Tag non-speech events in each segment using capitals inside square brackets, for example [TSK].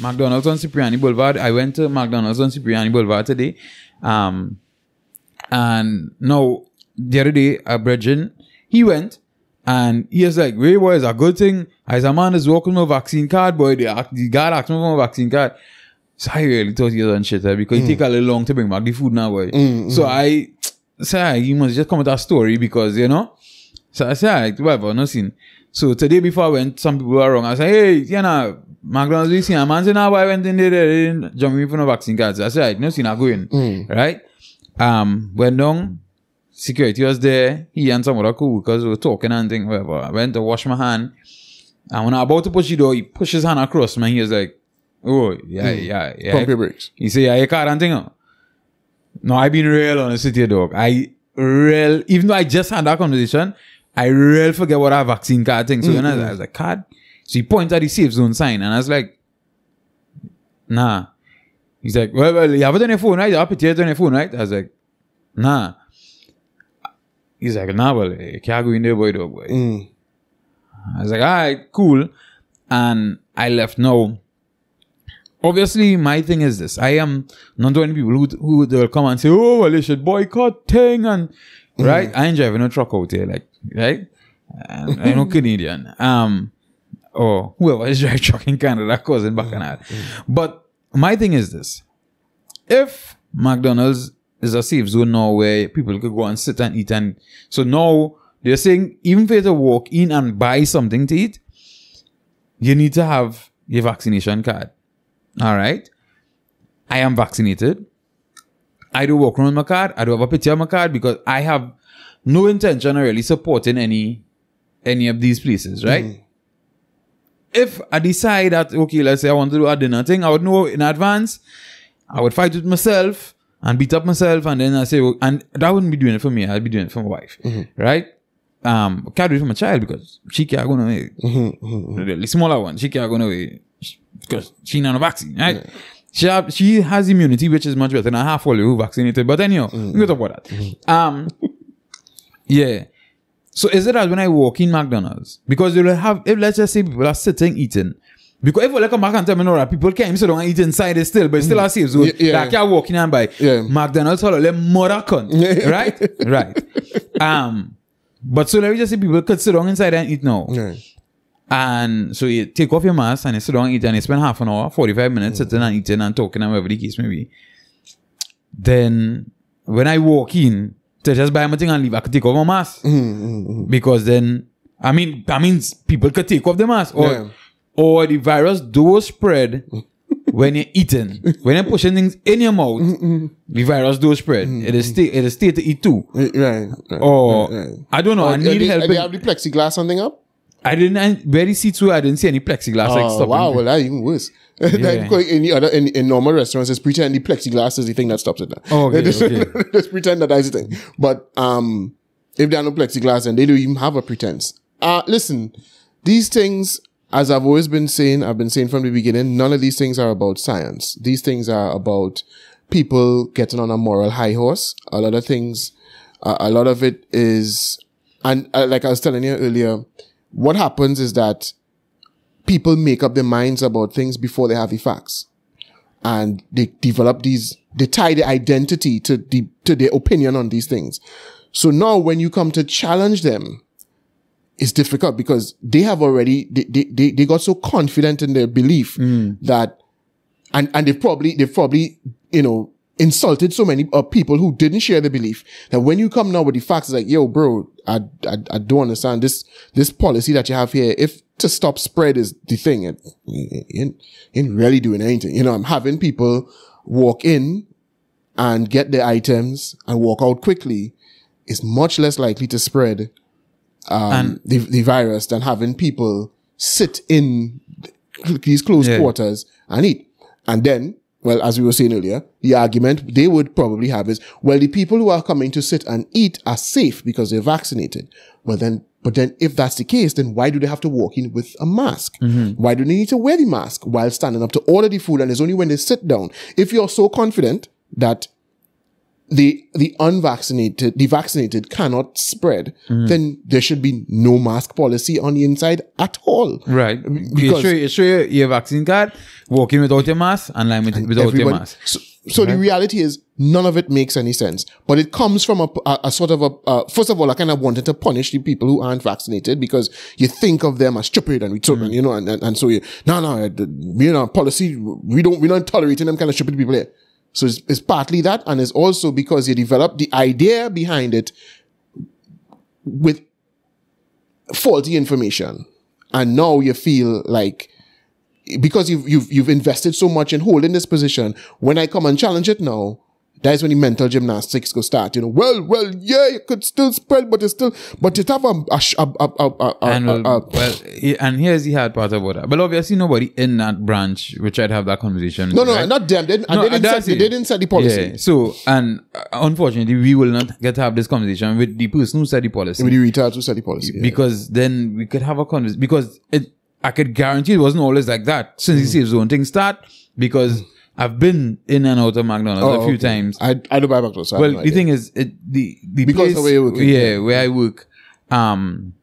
McDonald's on Cipriani Boulevard. I went to McDonald's on Cipriani Boulevard today. Um, and now, the other day, a brethren, he went and he was like, Ray boy, is a good thing. As a man is walking my vaccine card, boy, the, the asked me for my vaccine card. So I really thought he was on shit, eh, because mm. it take a little long to bring back the food now, boy. Mm, so mm. I say, [TSK] so you must just come with a story because, you know, so I said, whatever, nothing. So today before I went, some people were wrong. I said, hey, you know, McDonald's, we seen a man say, I went in there, they didn't jump me for no vaccine cards. I said, nothing, I'm going. Mm. Right? Um, went down, security was there. He and some other cool because we were talking and thing, whatever. I went to wash my hand. And when I'm about to push the door, he pushed his hand across, man. He was like, oh, yeah, mm. yeah, yeah. Pump your He said, yeah, you can't and thing. Oh. No, I've been real on the city, dog. I real, even though I just had that conversation, I really forget what our vaccine card thing. So mm-hmm. then I, was like, card? So he points at the safe zone sign and I was like, nah. He's like, well, well you have it on your phone, right? You have it here on your phone, right? I was like, nah. He's like, nah, well, you can't go in there, boy, though, boy. Mm. I was like, all right, cool. And I left. No. Obviously, my thing is this. I am not doing people who, who they'll come and say, oh, well, you should boycott thing and Mm-hmm. right? Mm. I enjoy having no truck out here, like right. I know [LAUGHS] Canadian. Um, or oh, whoever is [LAUGHS] driving truck in Canada cause mm-hmm. bacchanal. Mm. But my thing is this: if McDonald's is a safe zone now where people could go and sit and eat, and so now they're saying even for you to walk in and buy something to eat, you need to have your vaccination card. All right, I am vaccinated. I do walk around my card. I do have a picture of my card because I have no intention of really supporting any any of these places, right? Mm. If I decide that okay, let's say I want to do a dinner thing, I would know in advance. I would fight with myself and beat up myself, and then I say, well, and that wouldn't be doing it for me. I'd be doing it for my wife, mm-hmm. right? Um, can't do it for my child because she can't go no mm-hmm, mm-hmm, mm-hmm, The smaller one, she can't go no because she's not a vaccine, right? Yeah. She have, she has immunity, which is much better than half all who vaccinated. But anyhow, mm. Mm-hmm. we talk about that. Mm. Um, yeah. So is it that when I walk in McDonald's, because they will have, if let's just say people are sitting eating, because if I come back and tell me no, that people can't sit down and eat inside it still, but still are mm-hmm. safe. So yeah, yeah. can walk in and by yeah. McDonald's or let Moroccan, [LAUGHS] Right? right. Um, but so let me just say people could sit down inside and eat now. Yeah. And so you take off your mask and you sit down and eat and you spend half an hour, 45 minutes mm. sitting and eating and talking and whatever the case may be. Then when I walk in to just buy my thing and leave, I could take off my mask. Mm, mm, mm, mm. because then, I mean, that means people could take off the mask. Or, yeah. or the virus do spread when you're eating, when you're pushing things in your mouth, the virus do spread. Mm-mm. is stay, it is stay to eat too. Right. right or right, right. I don't know. Or I need they, help. They have the plexiglass something up. I didn't I, seats I didn't see any plexiglass. like Oh, wow, well, that's that even worse. [LAUGHS] Yeah. like other in, in normal restaurants, just pretend the plexiglass is the thing that stops it. Now. Oh, okay, just, [LAUGHS] okay. just [LAUGHS] pretend that that's the thing. But um, if there are no plexiglass and they don't even have a pretense. Uh listen, these things, as I've always been saying, I've been saying from the beginning, none of these things are about science. These things are about people getting on a moral high horse. A lot of things, uh, a lot of it is, and uh, like I was telling you earlier, what happens is that people make up their minds about things before they have the facts. And they develop these, they tie their identity to the, to their opinion on these things. So now when you come to challenge them, it's difficult because they have already, they, they, they, got so confident in their belief mm. that, and, and they probably, they probably, you know, insulted so many uh, people who didn't share the belief that when you come now with the facts like yo bro I, I, I don't understand this this policy that you have here if to stop spread is the thing it ain't, ain't really doing anything you know i'm having people walk in and get their items and walk out quickly is much less likely to spread um, the, the virus than having people sit in these closed yeah. quarters and eat and then well, as we were saying earlier, the argument they would probably have is, well, the people who are coming to sit and eat are safe because they're vaccinated. Well, then, but then if that's the case, then why do they have to walk in with a mask? Mm -hmm. Why do they need to wear the mask while standing up to order the food? And it's only when they sit down. If you're so confident that the the unvaccinated, the vaccinated cannot spread, mm. then there should be no mask policy on the inside at all. Right. Because you you show your vaccine card, walking without your mask, online with, and without your mask. So, so right. the reality is none of it makes any sense. But it comes from a, a, a sort of a, uh, first of all, I kind of wanted to punish the people who aren't vaccinated because you think of them as stupid and retarded, mm. you know, and, and, and so you, no, no, you know, policy, we don't, we're not tolerating them kind of stupid people here. So it's, it's partly that, and it's also because you develop the idea behind it with faulty information. And now you feel like because you've you've you've invested so much in holding this position, when I come and challenge it now, that's when the mental gymnastics go start. You know, well, well, yeah, you could still spread, but it's still, but it have a, a, a, a, a, and a, well, a well, and here's the hard part about that. But obviously, nobody in that branch which I'd have that conversation. No, no, right? not them. They, no, they, didn't set, they didn't set the policy. Yeah. So, and uh, unfortunately, we will not get to have this conversation with the person who set the policy. With the retired who set the policy. Yeah. Because then we could have a conversation. Because it, I could guarantee it wasn't always like that since mm. the safe zone thing start because. I've been in and out of McDonald's oh, a few okay. times. I, I don't buy McDonald's. So well, no the idea. thing is, it, the the because place, where working, yeah, yeah, where I work, um,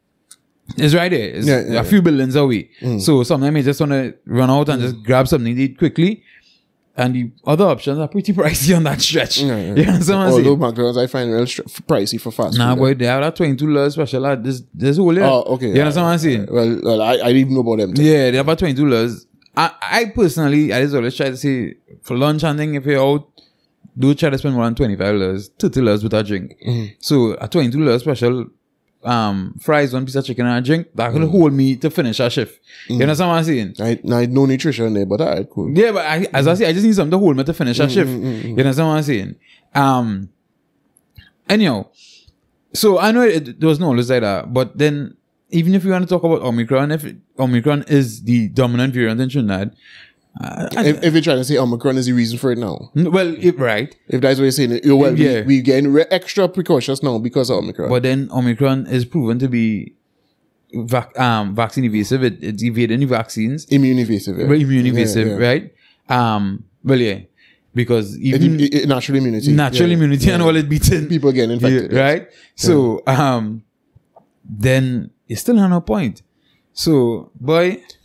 is right there. It's yeah, yeah, a few buildings away. Mm. So sometimes I just want to run out and mm. just grab something to eat quickly. And the other options are pretty [LAUGHS] pricey on that stretch. Yeah, yeah. [LAUGHS] You know Although McDonald's, I find real str- pricey for fast nah, food. Nah, boy, they have that twenty-two dollars special at this this whole Oh, okay. You yeah, understand what I'm saying? Well, well I, I didn't know about them. Too. Yeah, they have a twenty-two dollars I, I personally, I just always try to see for lunch and thing, if you're out, do try to spend more than $25, $30 with a drink. Mm. So a $22 special, um, fries, one piece of chicken, and a drink, that could mm. hold me to finish a shift. Mm. You know mm-hmm. what I'm saying? I, I no nutrition there, but I cool. Yeah, but I, as I say, I just need something to hold me to finish a shift. You know what I'm saying? Um, anyhow, so I know it, it, there was no list like that, but then even if you want to talk about Omicron, if Omicron is the dominant variant in Trinidad, uh, if, if, you're trying to say Omicron is the reason for it now. Well, if, right. If that's what you're saying, well, yeah. we, we getting re- extra precautious now because of Omicron. But then Omicron is proven to be vac- um, vaccine evasive. It, it's evading the vaccines. Immune evasive. Yeah. Immune evasive, yeah, yeah. right? Um, well, yeah. Because even it, it, natural immunity. Natural immunity and all it beats in. People getting infected. right? So, um, then you still have no point. So, boy,